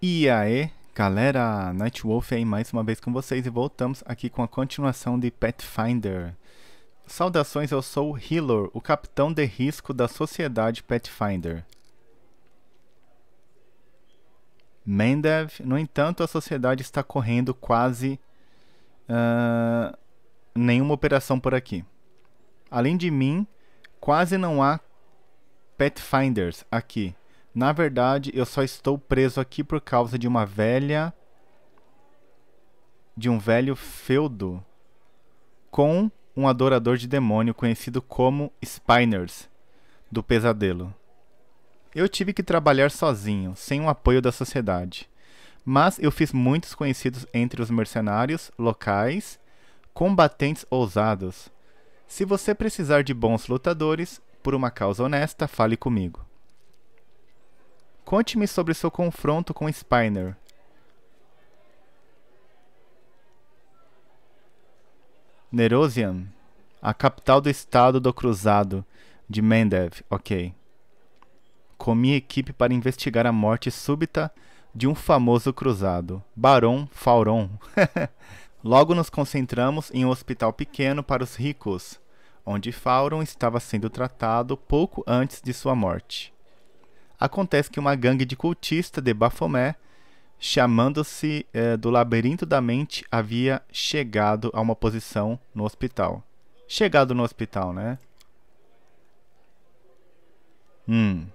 E aí, galera, Nightwolf aí mais uma vez com vocês e voltamos aqui com a continuação de Pathfinder. Saudações, eu sou o Hillor, o capitão de risco da sociedade Pathfinder. Mendev, no entanto, a sociedade está correndo quase uh, nenhuma operação por aqui. Além de mim, quase não há Pathfinders aqui. Na verdade, eu só estou preso aqui por causa de uma velha. de um velho feudo com um adorador de demônio conhecido como Spiners do pesadelo. Eu tive que trabalhar sozinho, sem o apoio da sociedade, mas eu fiz muitos conhecidos entre os mercenários locais, combatentes ousados. Se você precisar de bons lutadores, por uma causa honesta, fale comigo. Conte-me sobre seu confronto com Spiner. Nerosian, a capital do estado do Cruzado, de Mendev, ok. Comi equipe para investigar a morte súbita de um famoso cruzado, Barão Fauron. Logo nos concentramos em um hospital pequeno para os ricos, onde Fauron estava sendo tratado pouco antes de sua morte acontece que uma gangue de cultistas de Baphomet, chamando-se eh, do Labirinto da Mente, havia chegado a uma posição no hospital. Chegado no hospital, né? Hum.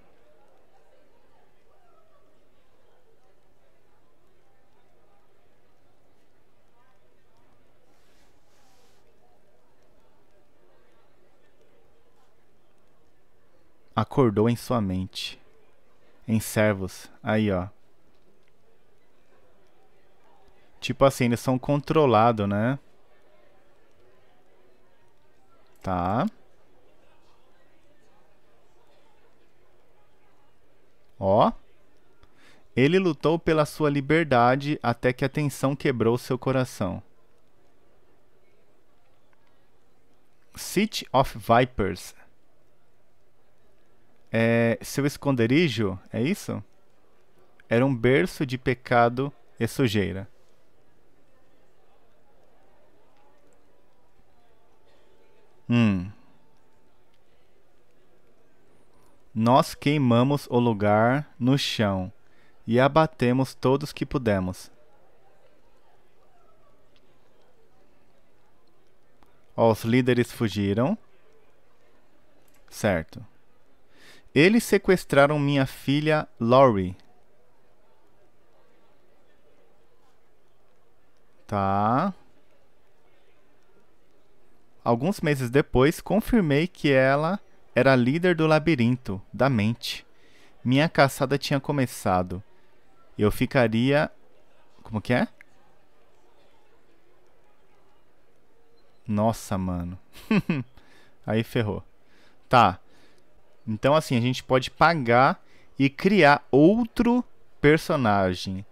Acordou em sua mente em servos. Aí, ó. Tipo assim, eles são controlados, né? Tá. Ó. Ele lutou pela sua liberdade até que a tensão quebrou seu coração. City of Vipers é, seu esconderijo, é isso? Era um berço de pecado e sujeira. Hum. Nós queimamos o lugar no chão e abatemos todos que pudemos. os líderes fugiram. Certo. Eles sequestraram minha filha Laurie. Tá. Alguns meses depois, confirmei que ela era líder do labirinto, da mente. Minha caçada tinha começado. Eu ficaria. Como que é? Nossa, mano. Aí ferrou. Tá. Então, assim, a gente pode pagar e criar outro personagem.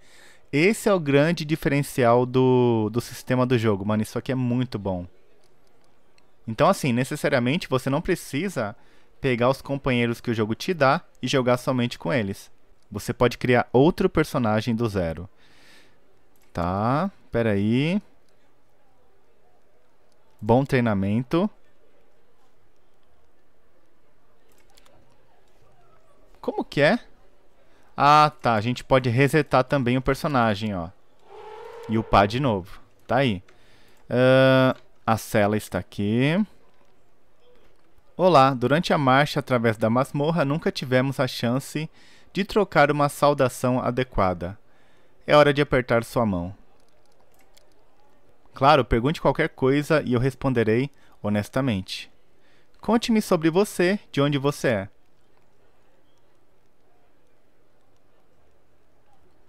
Esse é o grande diferencial do, do sistema do jogo, mano. Isso aqui é muito bom. Então, assim, necessariamente você não precisa pegar os companheiros que o jogo te dá e jogar somente com eles. Você pode criar outro personagem do zero. Tá, peraí. Bom treinamento. Como que é? Ah, tá. A gente pode resetar também o personagem, ó. E upar de novo. Tá aí. Uh, a cela está aqui. Olá, durante a marcha através da masmorra, nunca tivemos a chance de trocar uma saudação adequada. É hora de apertar sua mão. Claro, pergunte qualquer coisa e eu responderei honestamente. Conte-me sobre você, de onde você é.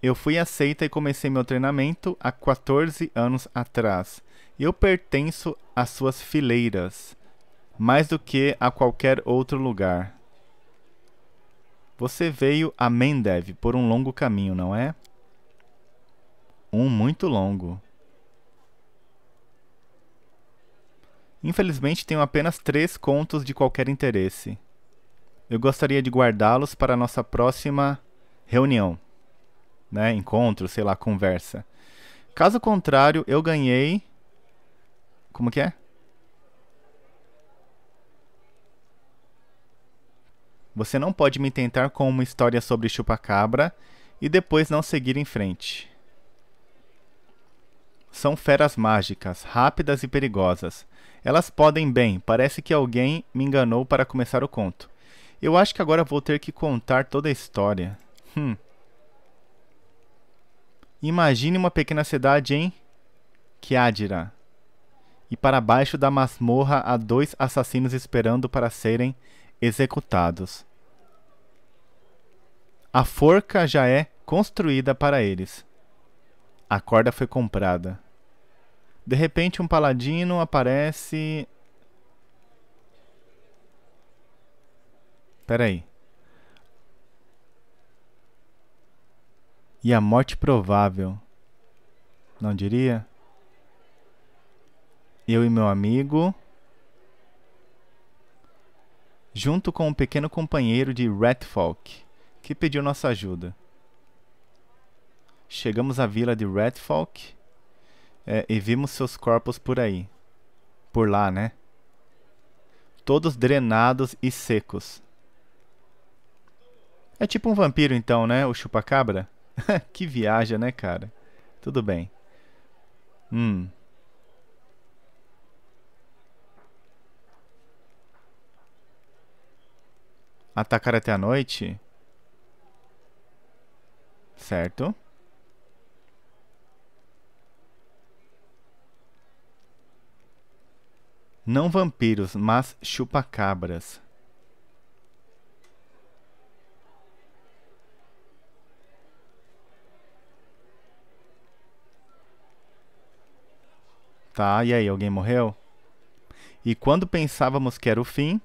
Eu fui aceita e comecei meu treinamento há 14 anos atrás. Eu pertenço às suas fileiras, mais do que a qualquer outro lugar. Você veio a Mendev por um longo caminho, não é? Um muito longo. Infelizmente, tenho apenas três contos de qualquer interesse. Eu gostaria de guardá-los para nossa próxima reunião né? Encontro, sei lá, conversa. Caso contrário, eu ganhei. Como que é? Você não pode me tentar com uma história sobre chupacabra e depois não seguir em frente. São feras mágicas, rápidas e perigosas. Elas podem bem, parece que alguém me enganou para começar o conto. Eu acho que agora vou ter que contar toda a história. Hum. Imagine uma pequena cidade em Kiadira. E para baixo da masmorra há dois assassinos esperando para serem executados. A forca já é construída para eles. A corda foi comprada. De repente, um paladino aparece. Peraí. e a morte provável. Não diria? Eu e meu amigo, junto com um pequeno companheiro de Redfolk, que pediu nossa ajuda. Chegamos à vila de Redfolk é, e vimos seus corpos por aí. Por lá, né? Todos drenados e secos. É tipo um vampiro, então, né? O chupacabra? que viaja, né, cara? Tudo bem. Hum. Atacar até a noite? Certo. Não vampiros, mas chupacabras. Tá, e aí, alguém morreu? E quando pensávamos que era o fim.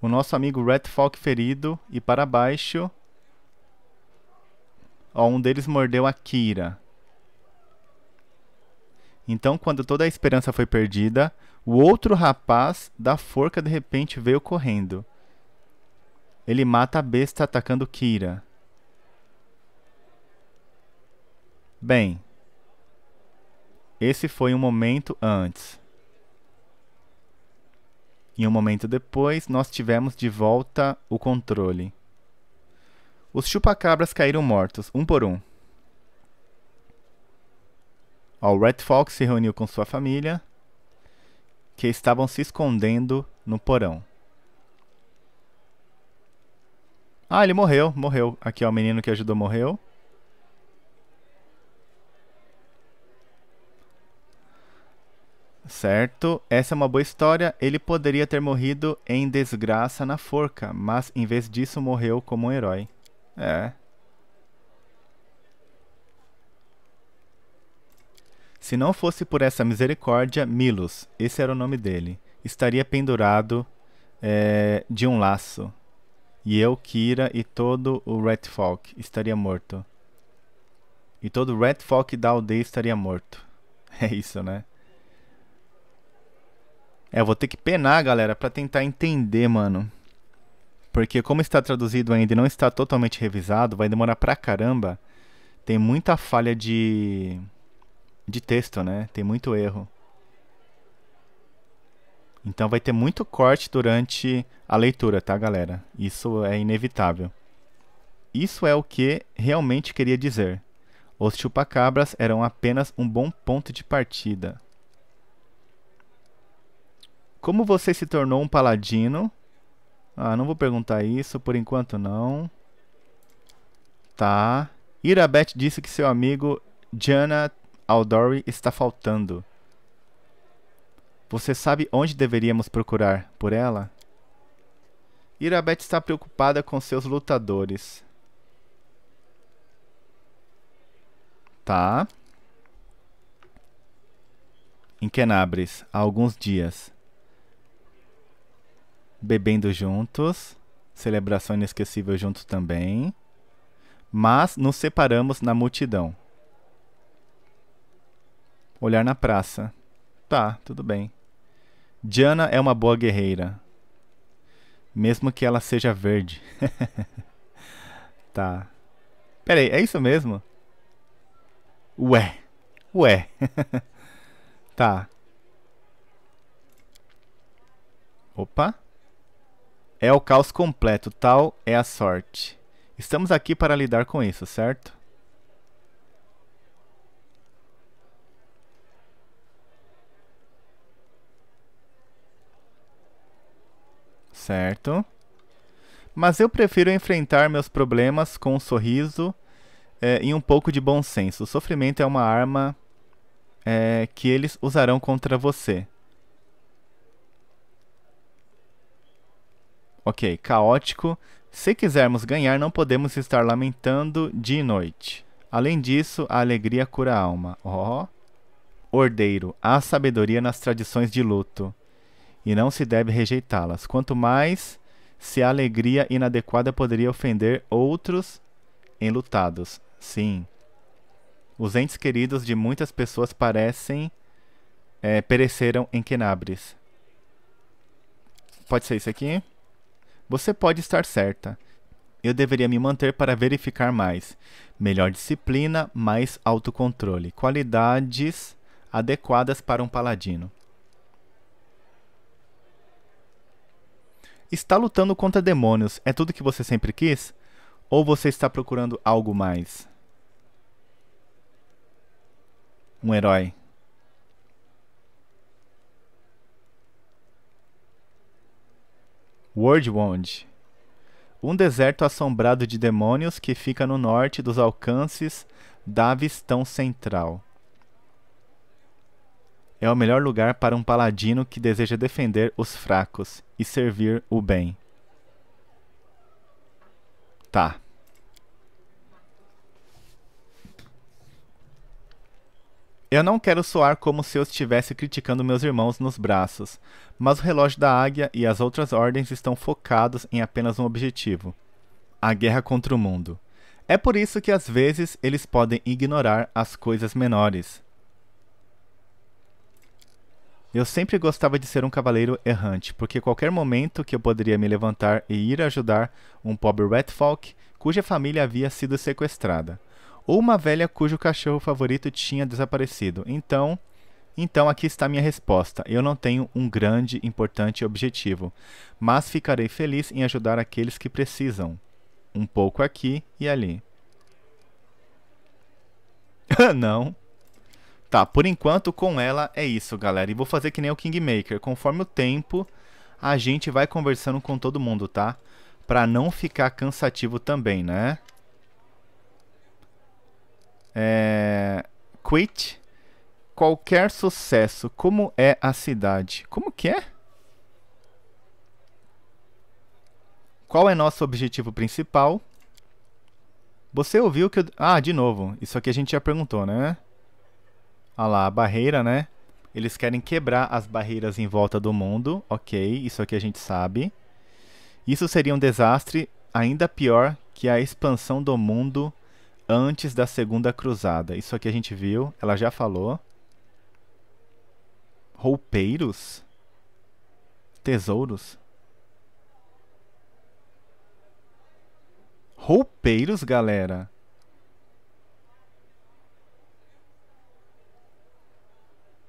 O nosso amigo Red Falk ferido e para baixo. Ó, um deles mordeu a Kira. Então, quando toda a esperança foi perdida, o outro rapaz da forca de repente veio correndo. Ele mata a besta atacando Kira. Bem, esse foi um momento antes. E um momento depois, nós tivemos de volta o controle. Os chupacabras caíram mortos, um por um. O Red Fox se reuniu com sua família, que estavam se escondendo no porão. Ah, ele morreu, morreu. Aqui, ó, o menino que ajudou morreu. Certo, essa é uma boa história. Ele poderia ter morrido em desgraça na forca, mas em vez disso morreu como um herói. É. Se não fosse por essa misericórdia, Milos, esse era o nome dele, estaria pendurado é, de um laço. E eu, Kira e todo o Red Folk estaria morto. E todo o Red Folk da aldeia estaria morto. É isso, né? É, eu vou ter que penar, galera, para tentar entender, mano. Porque como está traduzido ainda e não está totalmente revisado, vai demorar pra caramba. Tem muita falha de de texto, né? Tem muito erro. Então vai ter muito corte durante a leitura, tá, galera? Isso é inevitável. Isso é o que realmente queria dizer. Os chupacabras eram apenas um bom ponto de partida. Como você se tornou um paladino? Ah, não vou perguntar isso, por enquanto não. Tá. Irabeth disse que seu amigo Jana Aldori está faltando. Você sabe onde deveríamos procurar por ela? Irabeth está preocupada com seus lutadores. Tá. Em Kenabres, há alguns dias bebendo juntos, celebração inesquecível juntos também, mas nos separamos na multidão. Olhar na praça. Tá, tudo bem. Diana é uma boa guerreira. Mesmo que ela seja verde. tá. Peraí, é isso mesmo? Ué. Ué. tá. Opa. É o caos completo, tal é a sorte. Estamos aqui para lidar com isso, certo? Certo. Mas eu prefiro enfrentar meus problemas com um sorriso é, e um pouco de bom senso. O sofrimento é uma arma é, que eles usarão contra você. Ok, caótico. Se quisermos ganhar, não podemos estar lamentando de noite. Além disso, a alegria cura a alma. Ó. Oh. Ordeiro, há sabedoria nas tradições de luto e não se deve rejeitá-las. Quanto mais se a alegria inadequada poderia ofender outros enlutados. Sim. Os entes queridos de muitas pessoas parecem é, pereceram em Kenabris. Pode ser isso aqui? Você pode estar certa. Eu deveria me manter para verificar mais. Melhor disciplina, mais autocontrole. Qualidades adequadas para um paladino. Está lutando contra demônios é tudo que você sempre quis? Ou você está procurando algo mais? Um herói. World Wand. Um deserto assombrado de demônios que fica no norte dos alcances da Vistão Central. É o melhor lugar para um paladino que deseja defender os fracos e servir o bem. Tá. Eu não quero soar como se eu estivesse criticando meus irmãos nos braços, mas o relógio da águia e as outras ordens estão focados em apenas um objetivo: a guerra contra o mundo. É por isso que às vezes eles podem ignorar as coisas menores. Eu sempre gostava de ser um cavaleiro errante, porque qualquer momento que eu poderia me levantar e ir ajudar um pobre Redfolk cuja família havia sido sequestrada ou uma velha cujo cachorro favorito tinha desaparecido. Então, então aqui está minha resposta. Eu não tenho um grande, importante objetivo, mas ficarei feliz em ajudar aqueles que precisam. Um pouco aqui e ali. não. Tá, por enquanto com ela é isso, galera. E vou fazer que nem o Kingmaker. Conforme o tempo, a gente vai conversando com todo mundo, tá? Pra não ficar cansativo também, né? É... Quit. Qualquer sucesso. Como é a cidade? Como que é? Qual é nosso objetivo principal? Você ouviu que eu... Ah, de novo. Isso aqui a gente já perguntou, né? Ah lá, a barreira, né? Eles querem quebrar as barreiras em volta do mundo. Ok, isso aqui a gente sabe. Isso seria um desastre ainda pior que a expansão do mundo antes da Segunda Cruzada. Isso aqui a gente viu, ela já falou. Roupeiros? Tesouros? Roupeiros, galera?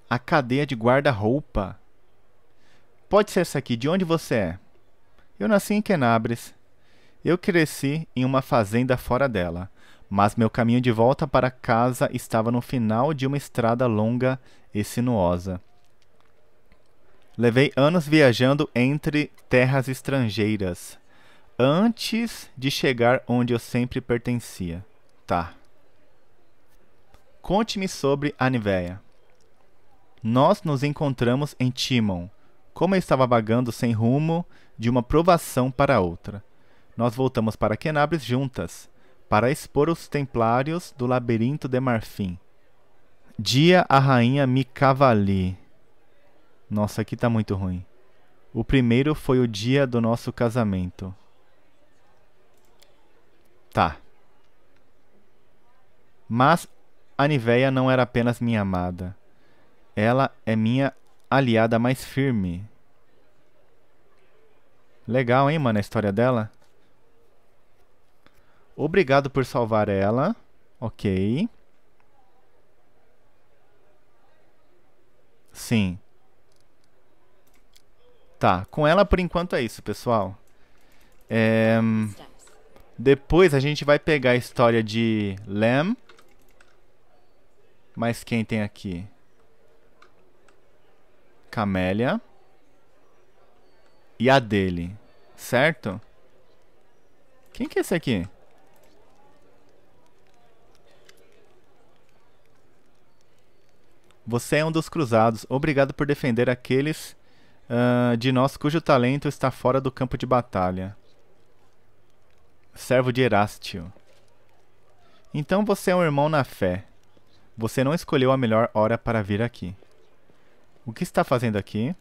A cadeia de guarda-roupa. Pode ser essa aqui. De onde você é? Eu nasci em Kenabres. Eu cresci em uma fazenda fora dela mas meu caminho de volta para casa estava no final de uma estrada longa e sinuosa. Levei anos viajando entre terras estrangeiras, antes de chegar onde eu sempre pertencia. Tá. Conte-me sobre a Nós nos encontramos em Timon. Como eu estava vagando sem rumo de uma provação para outra, nós voltamos para Kenabres juntas para expor os templários do labirinto de marfim. Dia a rainha Micavali. Nossa, aqui tá muito ruim. O primeiro foi o dia do nosso casamento. Tá. Mas a Niveia não era apenas minha amada. Ela é minha aliada mais firme. Legal, hein, mano, a história dela? Obrigado por salvar ela. Ok. Sim. Tá, com ela por enquanto é isso, pessoal. É... Depois a gente vai pegar a história de Lem. Mas quem tem aqui? Camélia. E a dele, certo? Quem que é esse aqui? Você é um dos cruzados. Obrigado por defender aqueles uh, de nós cujo talento está fora do campo de batalha. Servo de Erastio. Então você é um irmão na fé. Você não escolheu a melhor hora para vir aqui. O que está fazendo aqui?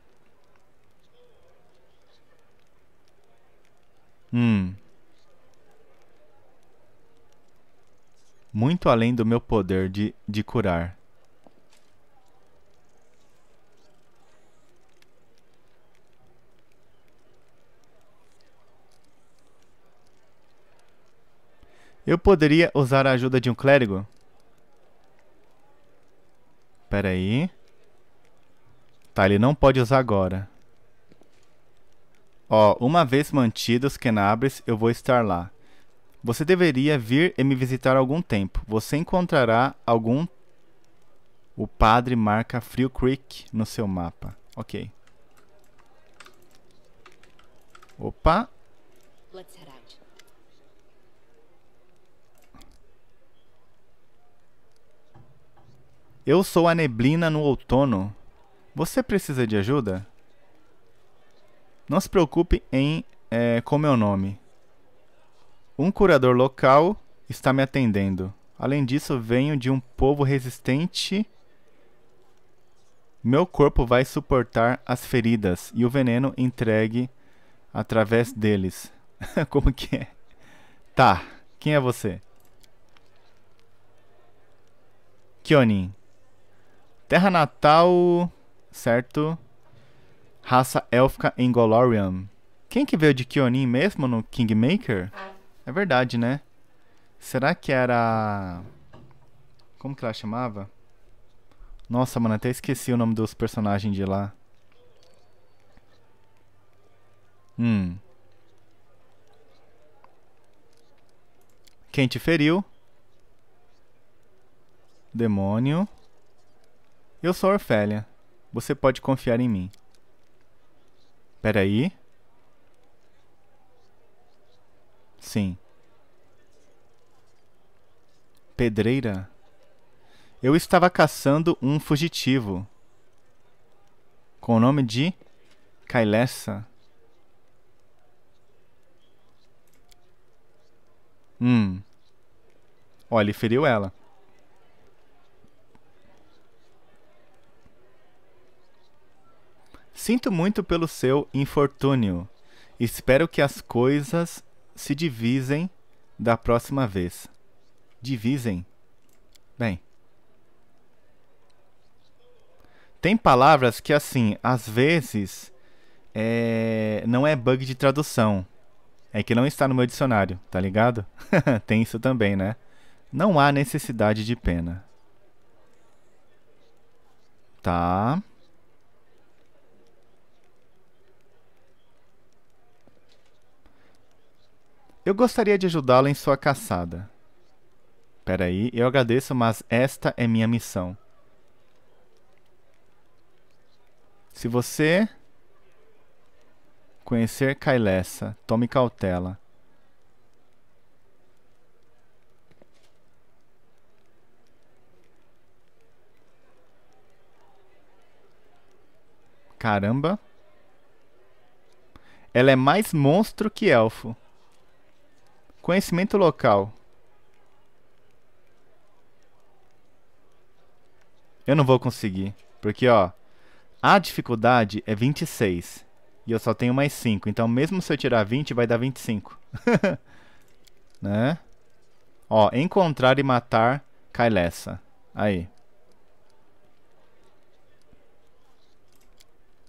Hum. Muito além do meu poder de, de curar. Eu poderia usar a ajuda de um clérigo? Pera aí. Tá, ele não pode usar agora. Ó, uma vez mantidos Kenabres, eu vou estar lá. Você deveria vir e me visitar algum tempo. Você encontrará algum... O padre marca Frio Creek no seu mapa. Ok. Opa, Eu sou a neblina no outono. Você precisa de ajuda? Não se preocupe em é, com meu nome. Um curador local está me atendendo. Além disso, venho de um povo resistente. Meu corpo vai suportar as feridas e o veneno entregue através deles. Como que é? Tá, quem é você? Kyonin. Terra natal, certo? Raça élfica em Golorium. Quem que veio de Kionin mesmo no Kingmaker? É verdade, né? Será que era... Como que ela chamava? Nossa, mano, até esqueci o nome dos personagens de lá. Hum. Quem te feriu? Demônio. Eu sou Orfélia. Você pode confiar em mim. Peraí. Sim. Pedreira? Eu estava caçando um fugitivo. Com o nome de Kailessa. Hum. Olha, ele feriu ela. Sinto muito pelo seu infortúnio. Espero que as coisas se divisem da próxima vez. Divisem? Bem. Tem palavras que, assim, às vezes é... não é bug de tradução. É que não está no meu dicionário, tá ligado? Tem isso também, né? Não há necessidade de pena. Tá. Eu gostaria de ajudá-lo em sua caçada. Peraí, eu agradeço, mas esta é minha missão. Se você conhecer Kailessa, tome cautela. Caramba. Ela é mais monstro que elfo. Conhecimento local. Eu não vou conseguir. Porque, ó, a dificuldade é 26. E eu só tenho mais 5. Então, mesmo se eu tirar 20, vai dar 25. né? Ó, encontrar e matar Kailessa. Aí.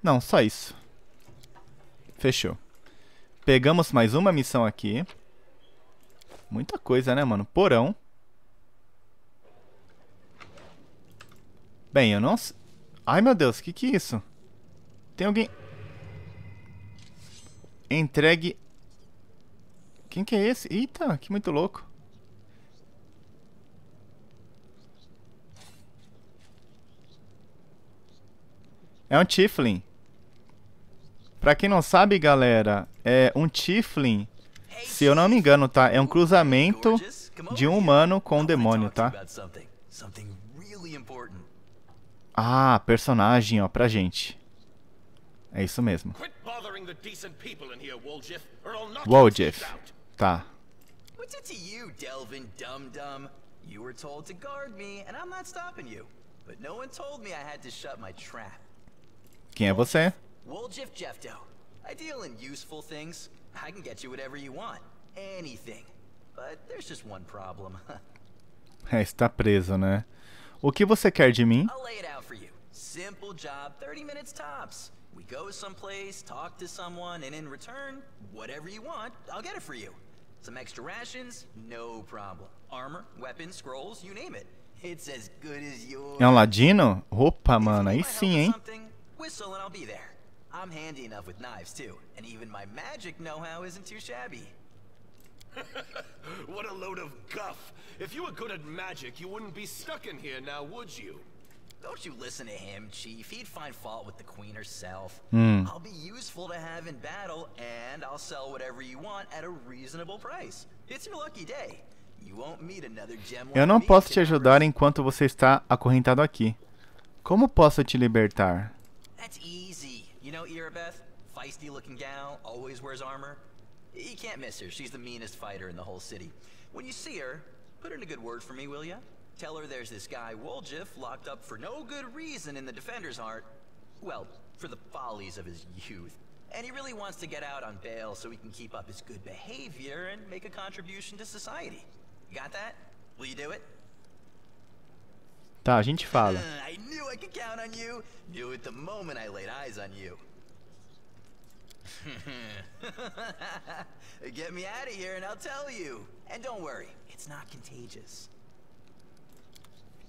Não, só isso. Fechou. Pegamos mais uma missão aqui. Muita coisa, né, mano? Porão. Bem, eu não... Ai, meu Deus, que que é isso? Tem alguém... Entregue... Quem que é esse? Eita, que muito louco. É um Tiflin. Pra quem não sabe, galera, é um Tiflin se eu não me engano, tá? É um cruzamento de um humano com um demônio, tá? Ah, personagem, ó, pra gente. É isso mesmo. Woljif. Tá. You were told to guard me, and I'm not stopping you. But no one told me I had to shut my trap. Quem é você? Woljif Jefto. I deal in useful things, I can get you whatever you want. Anything. But there's just one problem. é, está preso, né? O que você quer de mim? I'll lay it out for you. Simple job, 30 minutes tops. We go someplace, talk to someone, and in return, whatever you want, I'll get it for you. Some extra rations, no problem. Armor, weapons, scrolls, you name it. It's as good as yours. É um ladino? Opa, mano, aí sim, hein? Whistle and I'll be there. I'm handy enough with knives too, and even my magic know-how isn't too shabby. what a load of guff! If you were good at magic, you wouldn't be stuck in here now, would you? Don't you listen to him, Chief. He'd find fault with the Queen herself. Mm. I'll be useful to have in battle, and I'll sell whatever you want at a reasonable price. It's your lucky day. You won't meet another gem Eu não posso te ajudar enquanto você está acorrentado aqui. Como posso te libertar? That's You know Irabeth? Feisty looking gal, always wears armor. You can't miss her. She's the meanest fighter in the whole city. When you see her, put in a good word for me, will ya? Tell her there's this guy, Woljif, locked up for no good reason in the Defender's Heart. Well, for the follies of his youth. And he really wants to get out on bail so he can keep up his good behavior and make a contribution to society. You got that? Will you do it? Tá, a gente fala. Get me out of here and I'll tell you. And don't worry, it's not contagious.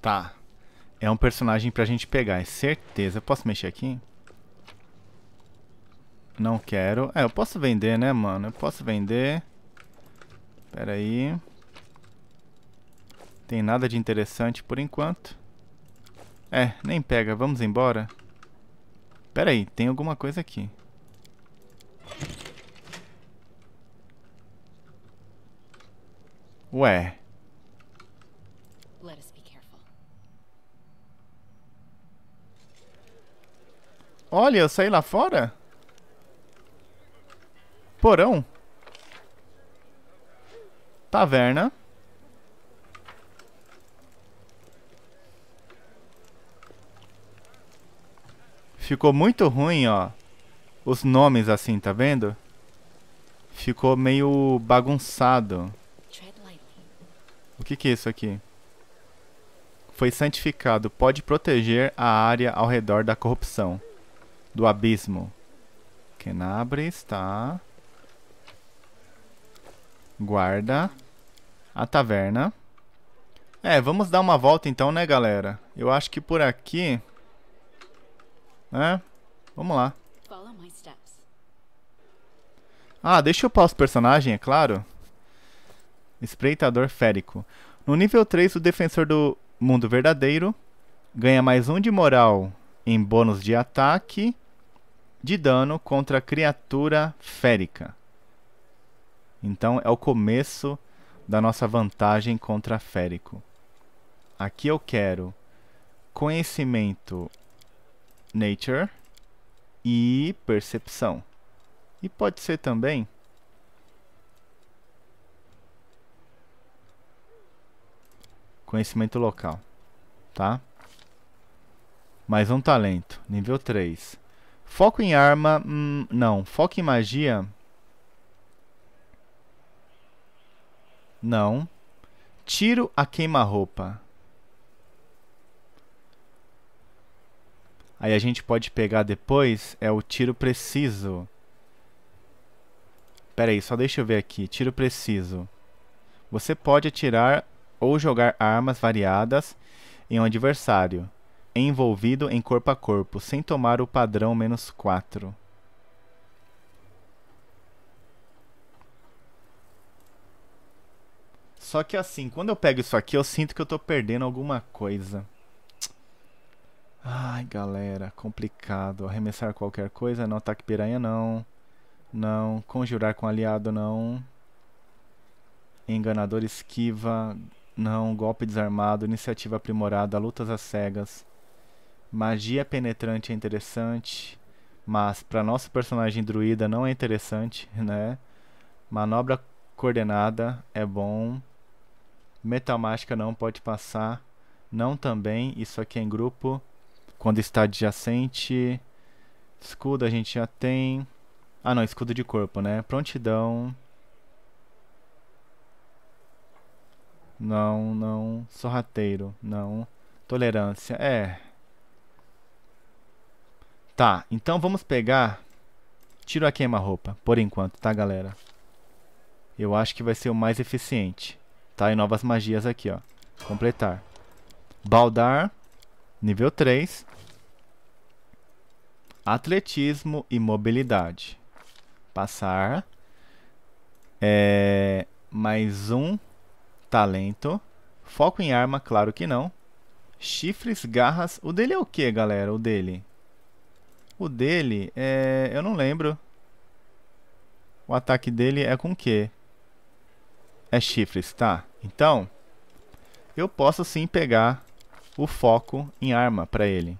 Tá. É um personagem pra gente pegar, é certeza. posso mexer aqui? Não quero. É, eu posso vender, né, mano? Eu posso vender. Pera aí. Tem nada de interessante por enquanto. É, nem pega. Vamos embora. Pera aí, tem alguma coisa aqui. Ué. Olha, eu saí lá fora? Porão? Taverna. Ficou muito ruim, ó. Os nomes assim, tá vendo? Ficou meio bagunçado. O que, que é isso aqui? Foi santificado. Pode proteger a área ao redor da corrupção. Do abismo. Kenabre está... Guarda a taverna. É, vamos dar uma volta então, né, galera? Eu acho que por aqui né? Vamos lá. Ah, deixa eu pausar o personagem, é claro. Espreitador férico. No nível 3, o defensor do mundo verdadeiro ganha mais um de moral em bônus de ataque de dano contra criatura férica. Então é o começo da nossa vantagem contra férico. Aqui eu quero conhecimento nature e percepção. E pode ser também conhecimento local, tá? Mais um talento, nível 3. Foco em arma, hum, não, foco em magia. Não. Tiro a queima-roupa. Aí a gente pode pegar depois é o tiro preciso. Pera aí, só deixa eu ver aqui. Tiro preciso. Você pode atirar ou jogar armas variadas em um adversário envolvido em corpo a corpo, sem tomar o padrão menos 4. Só que assim, quando eu pego isso aqui, eu sinto que eu estou perdendo alguma coisa. Ai, galera, complicado. Arremessar qualquer coisa, não. É ataque piranha, não. Não. Conjurar com aliado, não. Enganador esquiva, não. Golpe desarmado, iniciativa aprimorada, lutas às cegas. Magia penetrante é interessante, mas para nosso personagem druida não é interessante, né? Manobra coordenada é bom. Metal mágica não pode passar. Não também, isso aqui é em grupo. Quando está adjacente. Escudo a gente já tem. Ah não, escudo de corpo, né? Prontidão. Não, não. Sorrateiro, não. Tolerância, é. Tá, então vamos pegar... Tiro a queima-roupa, por enquanto, tá galera? Eu acho que vai ser o mais eficiente. Tá, e novas magias aqui, ó. Completar. Baldar. Nível 3. Atletismo e mobilidade. Passar. É, mais um talento. Foco em arma, claro que não. Chifres, garras. O dele é o que, galera? O dele? O dele é... Eu não lembro. O ataque dele é com o quê? É chifres, tá? Então, eu posso sim pegar o foco em arma para ele.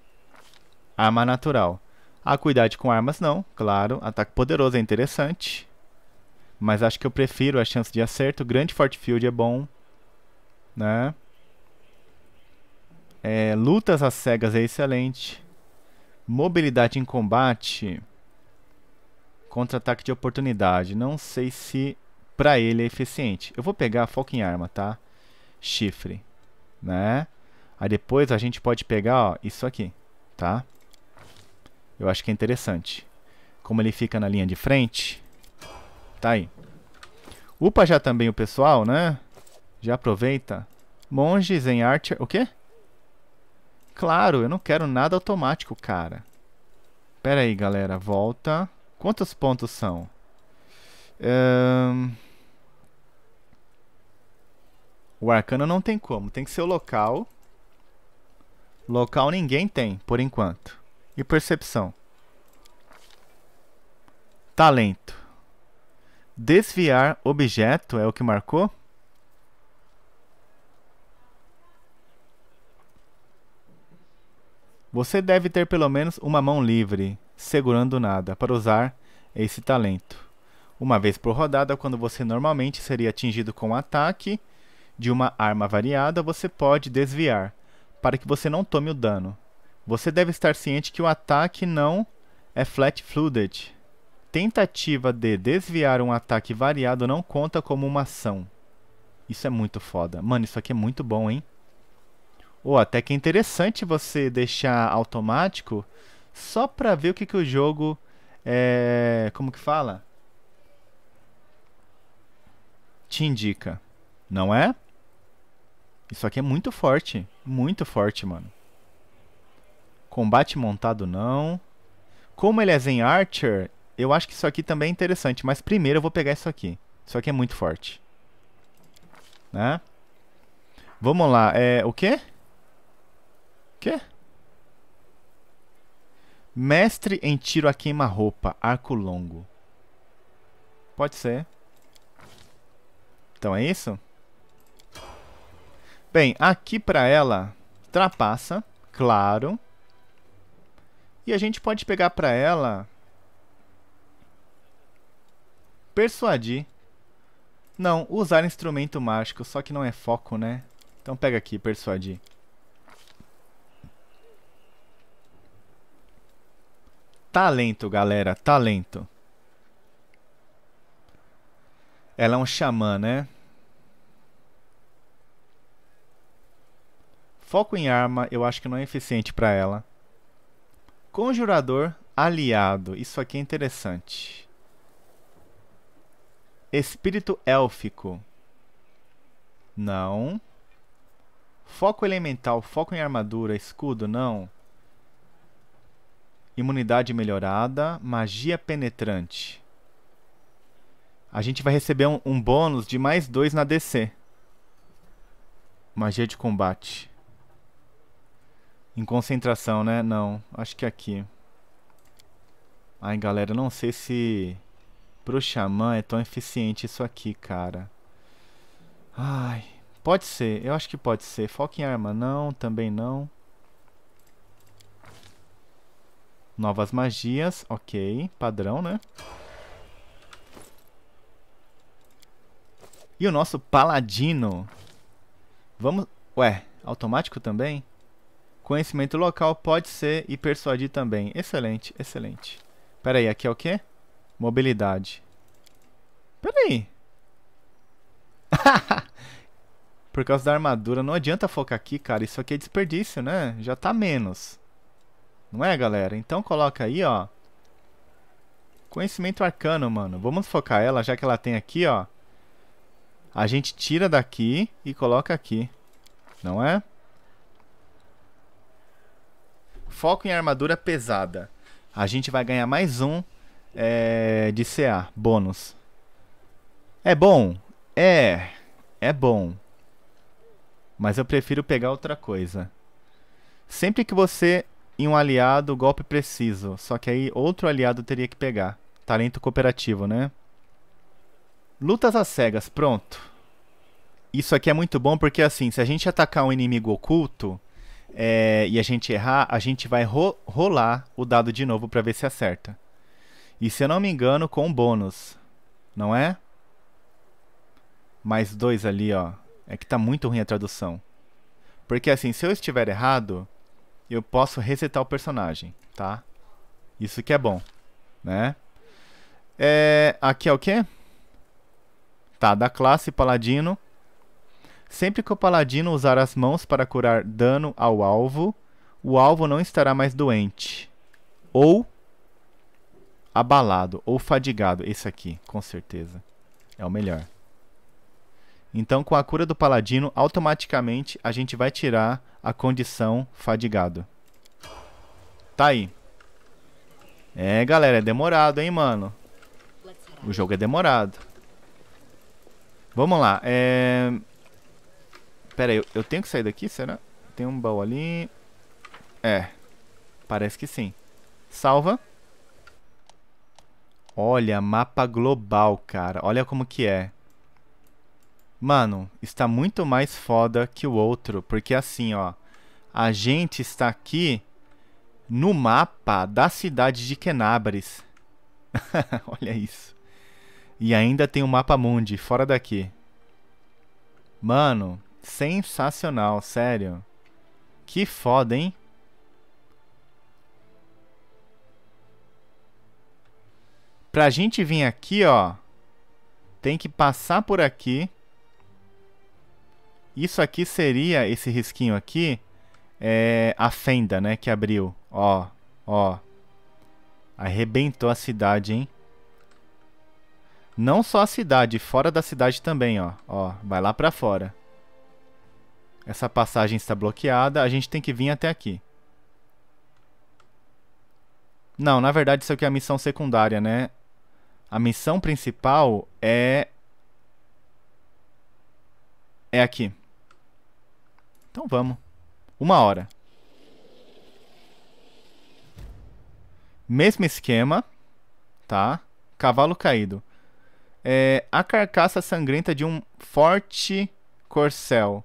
Arma natural. A ah, cuidado com armas não, claro. Ataque poderoso é interessante. Mas acho que eu prefiro a chance de acerto. Grande Fort Field é bom. Né? É, lutas às cegas é excelente. Mobilidade em combate. Contra-ataque de oportunidade. Não sei se pra ele é eficiente. Eu vou pegar foco em arma, tá? Chifre. Né? Aí depois a gente pode pegar ó, isso aqui, tá? Eu acho que é interessante. Como ele fica na linha de frente, tá aí. Upa já também o pessoal, né? Já aproveita. Monges em Archer, O quê? Claro, eu não quero nada automático, cara. Pera aí, galera. Volta. Quantos pontos são? Um... O arcano não tem como. Tem que ser o local Local ninguém tem, por enquanto. E percepção. Talento. Desviar objeto é o que marcou? Você deve ter pelo menos uma mão livre, segurando nada, para usar esse talento. Uma vez por rodada, quando você normalmente seria atingido com um ataque de uma arma variada, você pode desviar para que você não tome o dano. Você deve estar ciente que o ataque não é flat-footed. Tentativa de desviar um ataque variado não conta como uma ação. Isso é muito foda. Mano, isso aqui é muito bom, hein? Ou oh, até que é interessante você deixar automático só pra ver o que, que o jogo é... como que fala? Te indica, não é? Isso aqui é muito forte. Muito forte, mano. Combate montado, não. Como ele é Zen Archer, eu acho que isso aqui também é interessante. Mas primeiro eu vou pegar isso aqui. Isso aqui é muito forte. Né? Vamos lá. É, o quê? O quê? Mestre em tiro a queima-roupa, arco longo. Pode ser. Então é isso? Bem, aqui para ela, trapassa, claro. E a gente pode pegar para ela... Persuadir. Não, usar instrumento mágico, só que não é foco, né? Então pega aqui, persuadir. Talento, galera, talento. Ela é um xamã, né? Foco em arma, eu acho que não é eficiente para ela. Conjurador aliado. Isso aqui é interessante. Espírito élfico. Não. Foco elemental, foco em armadura, escudo, não. Imunidade melhorada, magia penetrante. A gente vai receber um, um bônus de mais dois na DC. Magia de combate. Em concentração, né? Não, acho que aqui. Ai, galera, não sei se pro xamã é tão eficiente isso aqui, cara. Ai, pode ser, eu acho que pode ser. Foco em arma, não, também não. Novas magias, ok, padrão, né? E o nosso paladino. Vamos... Ué, automático também? Conhecimento local pode ser e persuadir também. Excelente, excelente. Pera aí, aqui é o quê? Mobilidade. Pera aí. Por causa da armadura, não adianta focar aqui, cara. Isso aqui é desperdício, né? Já tá menos. Não é, galera? Então coloca aí, ó. Conhecimento arcano, mano. Vamos focar ela, já que ela tem aqui, ó. A gente tira daqui e coloca aqui. Não é? Foco em armadura pesada. A gente vai ganhar mais um é, de CA, bônus. É bom? É, é bom. Mas eu prefiro pegar outra coisa. Sempre que você e um aliado, golpe preciso. Só que aí outro aliado teria que pegar. Talento cooperativo, né? Lutas às cegas, pronto. Isso aqui é muito bom porque assim, se a gente atacar um inimigo oculto, é, e a gente errar, a gente vai ro rolar o dado de novo para ver se acerta. E se eu não me engano, com bônus, não é? Mais dois ali, ó. É que tá muito ruim a tradução. Porque assim, se eu estiver errado, eu posso resetar o personagem, tá? Isso que é bom, né? É, aqui é o quê? Tá, da classe Paladino Sempre que o paladino usar as mãos para curar dano ao alvo, o alvo não estará mais doente. Ou abalado, ou fadigado. Esse aqui, com certeza. É o melhor. Então, com a cura do paladino, automaticamente a gente vai tirar a condição fadigado. Tá aí. É, galera, é demorado, hein, mano? O jogo é demorado. Vamos lá. É... Pera aí, eu, tenho que sair daqui, será? Tem um baú ali. É. Parece que sim. Salva. Olha, mapa global, cara. Olha como que é. Mano, está muito mais foda que o outro. Porque assim, ó. A gente está aqui no mapa da cidade de Kenabres. Olha isso. E ainda tem o um mapa mundi fora daqui. Mano, Sensacional, sério. Que foda, hein? Pra gente vir aqui, ó, tem que passar por aqui. Isso aqui seria, esse risquinho aqui, é a fenda, né, que abriu. Ó, ó. Arrebentou a cidade, hein? Não só a cidade, fora da cidade também, ó. Ó, vai lá pra fora. Essa passagem está bloqueada. A gente tem que vir até aqui. Não, na verdade isso aqui é a missão secundária, né? A missão principal é... É aqui. Então vamos. Uma hora. Mesmo esquema, tá? Cavalo caído. É, a carcaça sangrenta de um forte corcel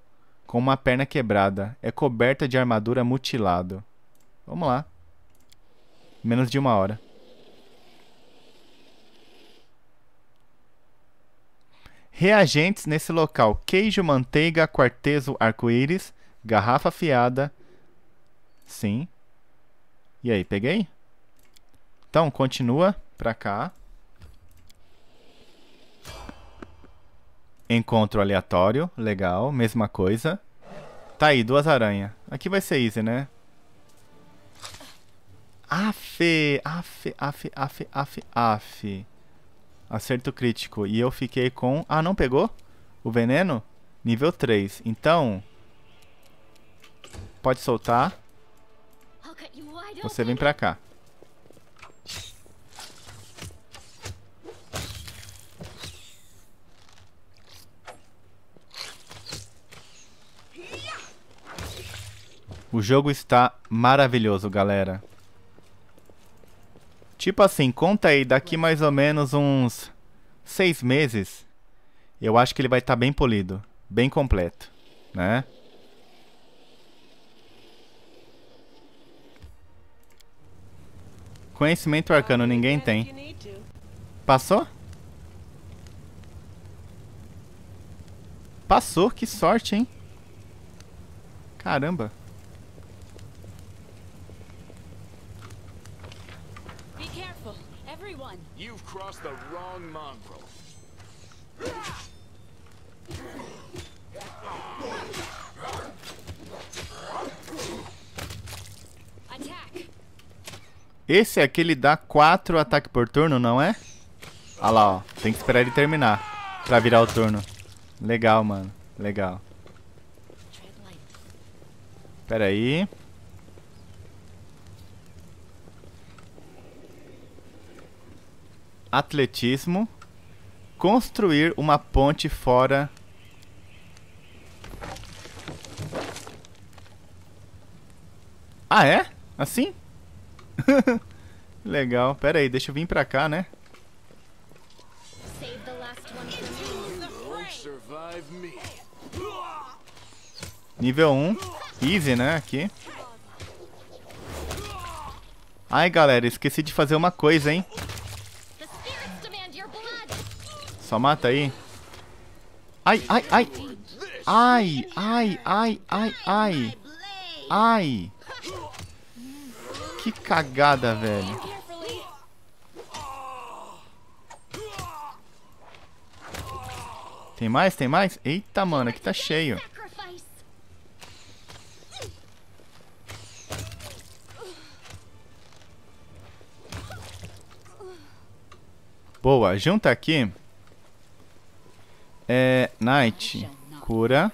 com uma perna quebrada. É coberta de armadura mutilado. Vamos lá. Menos de uma hora. Reagentes nesse local: queijo, manteiga, quartezo, arco-íris, garrafa afiada. Sim. E aí, peguei? Então, continua pra cá. Encontro aleatório, legal, mesma coisa. Tá aí, duas aranhas. Aqui vai ser easy, né? Afe, afe, afe, afe, afe, afe. Acerto crítico. E eu fiquei com... Ah, não pegou? O veneno? Nível 3. Então... Pode soltar. Você vem pra cá. O jogo está maravilhoso, galera. Tipo assim, conta aí, daqui mais ou menos uns seis meses, eu acho que ele vai estar tá bem polido, bem completo, né? Conhecimento arcano ninguém tem. Passou? Passou, que sorte, hein? Caramba. everyone. You've crossed the wrong mongrel. Esse é aqui ele dá 4 ataques por turno, não é? Olha lá, ó. Tem que esperar ele terminar pra virar o turno. Legal, mano. Legal. Pera aí. atletismo, construir uma ponte fora Ah, é? Assim? Legal. Pera aí, deixa eu vir pra cá, né? Nível 1. Easy, né? Aqui. Ai, galera, esqueci de fazer uma coisa, hein? Só mata aí. Ai, ai, ai. Ai, ai, ai, ai, ai. Ai. Que cagada, velho. Tem mais? Tem mais? Eita, mano, aqui tá cheio. Boa, junta aqui. É, Knight, cura.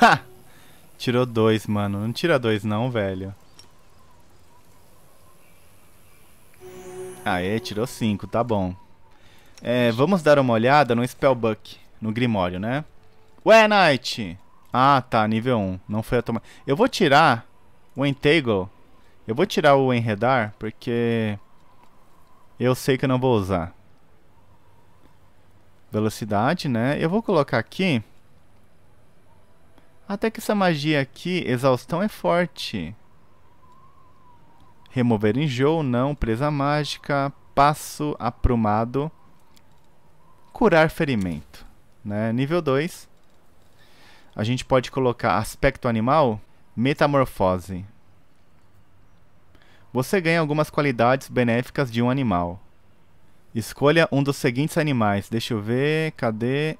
Ha! Tirou dois, mano. Não tira dois não, velho. Aê, tirou cinco, tá bom. É, vamos dar uma olhada no Spellbook, no Grimório, né? Ué, Knight! Ah, tá, nível 1. Um. Não foi a tomar. Eu vou tirar o entangle. Eu vou tirar o enredar porque eu sei que eu não vou usar. Velocidade, né? Eu vou colocar aqui. Até que essa magia aqui, exaustão é forte. Remover enjoo, não. Presa mágica. Passo aprumado. Curar ferimento. Né? Nível 2. A gente pode colocar aspecto animal Metamorfose. Você ganha algumas qualidades benéficas de um animal. Escolha um dos seguintes animais. Deixa eu ver, cadê?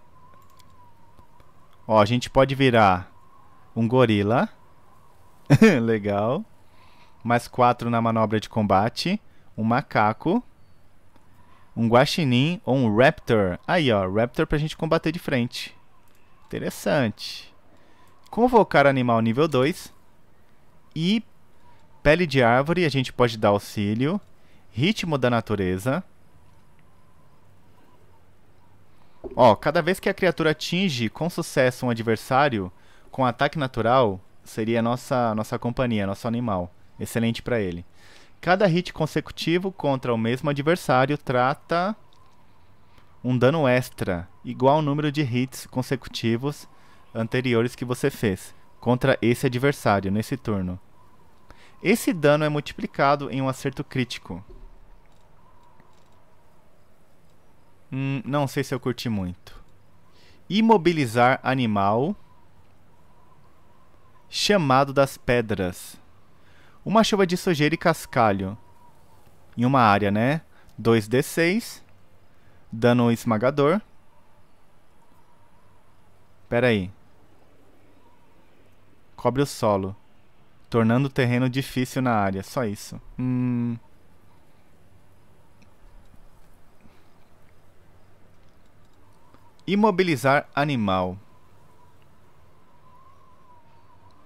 Ó, a gente pode virar um gorila. Legal. Mais quatro na manobra de combate. Um macaco. Um guaxinim ou um raptor. Aí, ó, raptor pra gente combater de frente. Interessante convocar animal nível 2 e pele de árvore a gente pode dar auxílio, ritmo da natureza. Ó, cada vez que a criatura atinge com sucesso um adversário com ataque natural, seria nossa nossa companhia, nosso animal. Excelente para ele. Cada hit consecutivo contra o mesmo adversário trata um dano extra igual ao número de hits consecutivos anteriores que você fez contra esse adversário nesse turno. Esse dano é multiplicado em um acerto crítico. Hum, não sei se eu curti muito. Imobilizar animal. Chamado das pedras. Uma chuva de sujeira e cascalho. Em uma área, né? 2d6. Dano esmagador. Pera aí cobre o solo, tornando o terreno difícil na área. Só isso. Hum. Imobilizar animal.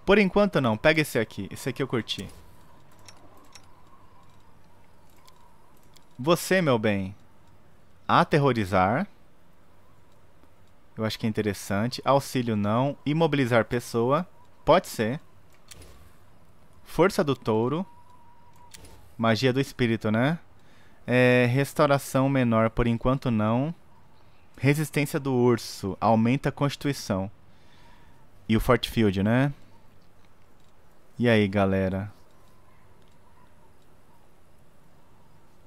Por enquanto não, pega esse aqui. Esse aqui eu curti. Você, meu bem. Aterrorizar. Eu acho que é interessante. Auxílio não. Imobilizar pessoa. Pode ser. Força do touro. Magia do espírito, né? É, restauração menor por enquanto não. Resistência do urso. Aumenta a constituição. E o Fort Field, né? E aí, galera?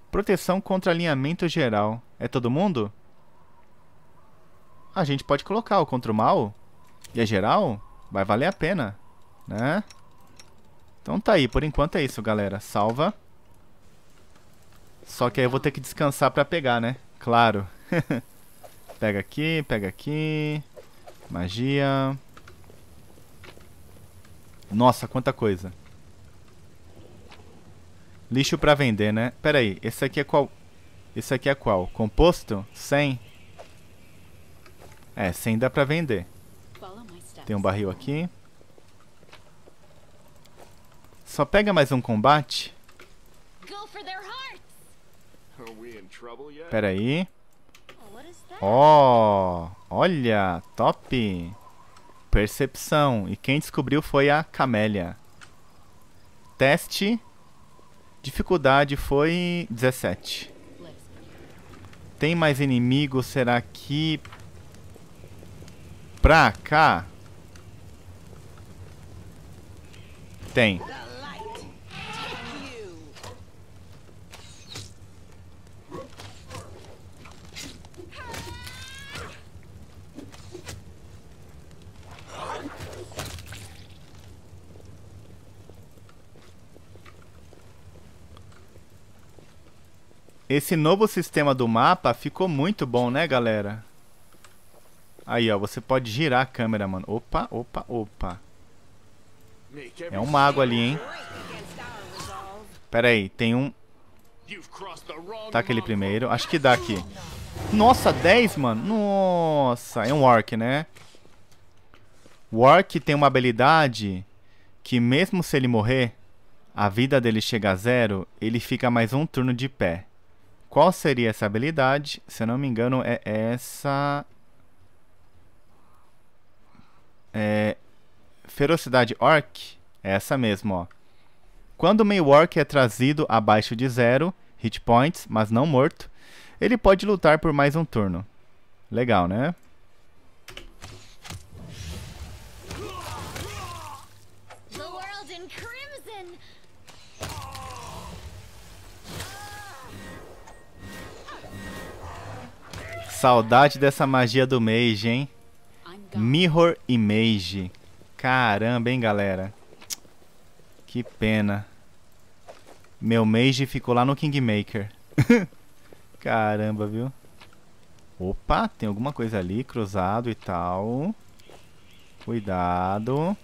Proteção contra alinhamento geral. É todo mundo? A gente pode colocar o contra o mal? E é geral? Vai valer a pena, né? Então tá aí, por enquanto é isso, galera. Salva. Só que aí eu vou ter que descansar pra pegar, né? Claro. pega aqui, pega aqui. Magia. Nossa, quanta coisa. Lixo pra vender, né? Pera aí, esse aqui é qual? Esse aqui é qual? Composto? 100? É, 100 dá pra vender. Tem um barril aqui. Só pega mais um combate. Pera aí. Ó, oh, olha, top. Percepção. E quem descobriu foi a Camélia. Teste. Dificuldade foi 17. Tem mais inimigos? Será que... Pra cá? Tem. Esse novo sistema do mapa ficou muito bom, né, galera? Aí, ó, você pode girar a câmera, mano. Opa, opa, opa. É um mago ali, hein? Pera aí, tem um... Tá aquele primeiro. Acho que dá aqui. Nossa, 10, mano. Nossa, é um Orc, né? O Orc tem uma habilidade que mesmo se ele morrer, a vida dele chega a zero, ele fica mais um turno de pé. Qual seria essa habilidade? Se eu não me engano, é essa... É ferocidade orc é essa mesmo, ó. Quando o meio orc é trazido abaixo de zero hit points, mas não morto, ele pode lutar por mais um turno. Legal, né? Saudade dessa magia do Mage, hein? Mirror Image. Caramba, hein, galera. Que pena. Meu mage ficou lá no Kingmaker. Caramba, viu? Opa, tem alguma coisa ali, cruzado e tal. Cuidado.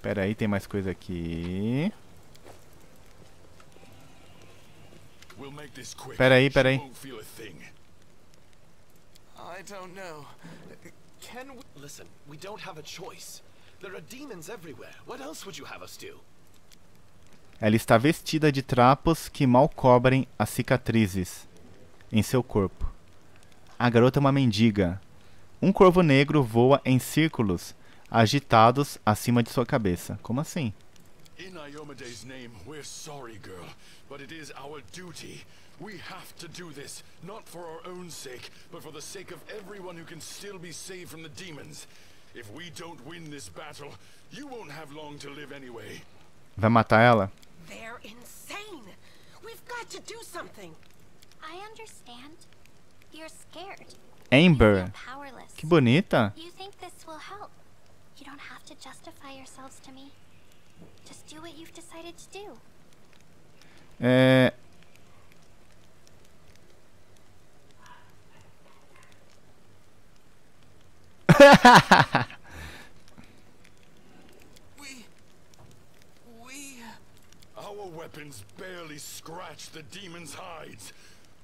Pera aí, tem mais coisa aqui. Pera aí, pera aí. Can we... Listen, we don't have a choice. There are demons everywhere. What else would you have us do? Ela está vestida de trapos que mal cobrem as cicatrizes em seu corpo. A garota é uma mendiga. Um corvo negro voa em círculos agitados acima de sua cabeça. Como assim? In Iomade's name, we're sorry, girl, but it is our duty. We have to do this, not for our own sake, but for the sake of everyone who can still be saved from the demons. If we don't win this battle, you won't have long to live anyway. Vai matar ela. They're insane. We've got to do something. I understand. You're scared. Amber. Que bonita. You think this will help? You don't have to justify yourselves to me. Just do what you've decided to do. É, we, we... Our weapons barely scratch the demon's hides.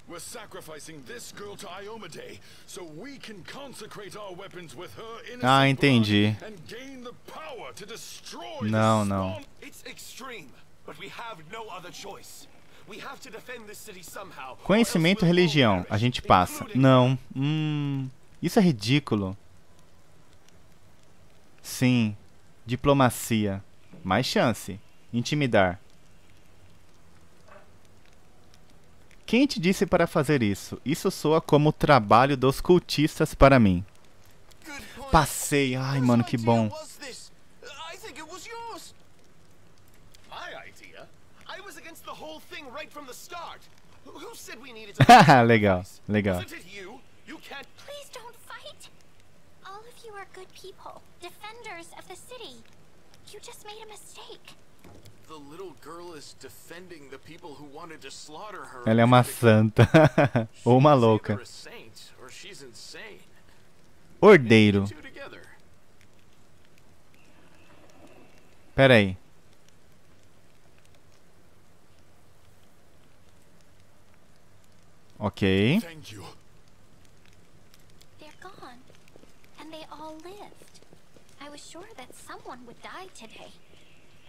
We're sacrificing this girl to Iomade so we can consecrate our weapons with her innocent ah, entendi. and gain the power to destroy não, não. It's extreme, but we have no other choice. We have to defend this city somehow. Conhecimento religião, a gente passa. Não. Hum, isso é ridículo. Sim. Diplomacia. Mais chance. Intimidar. Quem te disse para fazer isso? Isso soa como o trabalho dos cultistas para mim. Passei. Ai, mano, que bom. legal, legal are good people, defenders of the city. You just made a mistake. The little girl is defending the people who wanted to slaughter her. Ela é uma santa ou uma louca. Ordeiro. Pera aí. Ok. Thank you. someone would die today.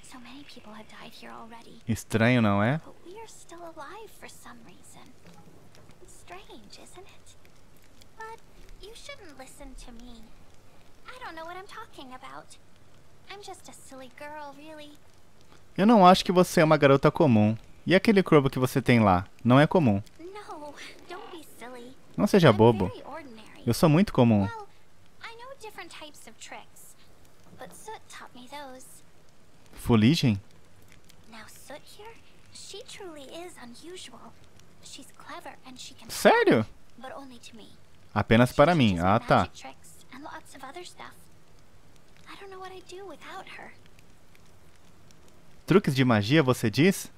So many people have died here already. Estranho, não é? But we are still alive for some reason. Strange, isn't it? But you shouldn't listen to me. I don't know what I'm talking about. I'm just a silly girl, really. Eu não acho que você é uma garota comum. E aquele Crobo que você tem lá? Não é comum. Não seja bobo. Eu sou muito comum. Fuligem? Sério? Apenas para mim. Ah, tá. Truques de magia, você diz?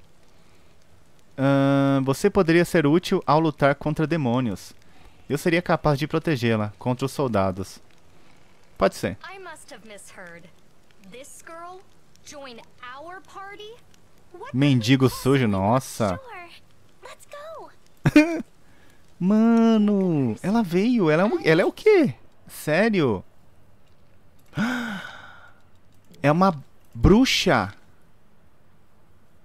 Uh, você poderia ser útil ao lutar contra demônios. Eu seria capaz de protegê-la contra os soldados. Pode ser. Mendigo sujo, nossa. Mano, ela veio. Ela é, um, ela é o quê? Sério? É uma bruxa.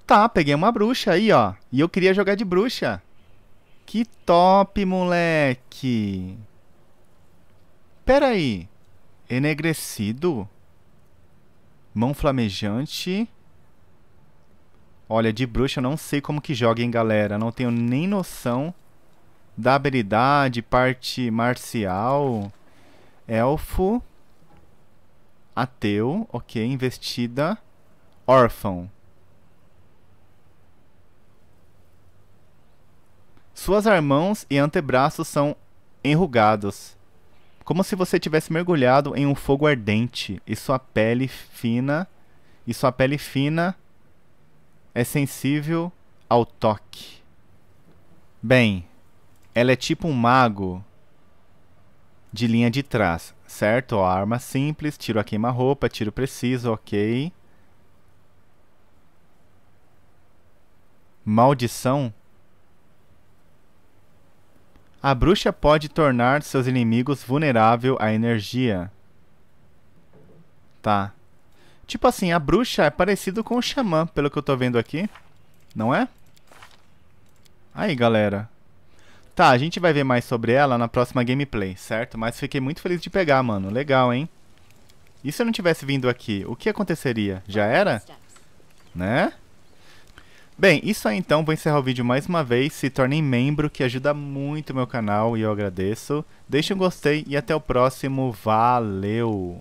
Tá, peguei uma bruxa aí, ó. E eu queria jogar de bruxa. Que top, moleque. Pera aí. Enegrecido? Mão flamejante. Olha, de bruxa eu não sei como que joga, hein, galera. Não tenho nem noção da habilidade, parte marcial. Elfo. Ateu. Ok, investida. Órfão. Suas mãos e antebraços são enrugados como se você tivesse mergulhado em um fogo ardente e sua pele fina e sua pele fina é sensível ao toque. Bem, ela é tipo um mago de linha de trás, certo? Ó, arma simples, tiro a queima-roupa, tiro preciso, ok. Maldição a bruxa pode tornar seus inimigos vulnerável à energia. Tá. Tipo assim, a bruxa é parecido com o xamã, pelo que eu tô vendo aqui. Não é? Aí, galera. Tá, a gente vai ver mais sobre ela na próxima gameplay, certo? Mas fiquei muito feliz de pegar, mano. Legal, hein? E se eu não tivesse vindo aqui, o que aconteceria? Já era? Né? Bem, isso aí então, vou encerrar o vídeo mais uma vez. Se tornem membro, que ajuda muito o meu canal e eu agradeço. Deixe um gostei e até o próximo. Valeu!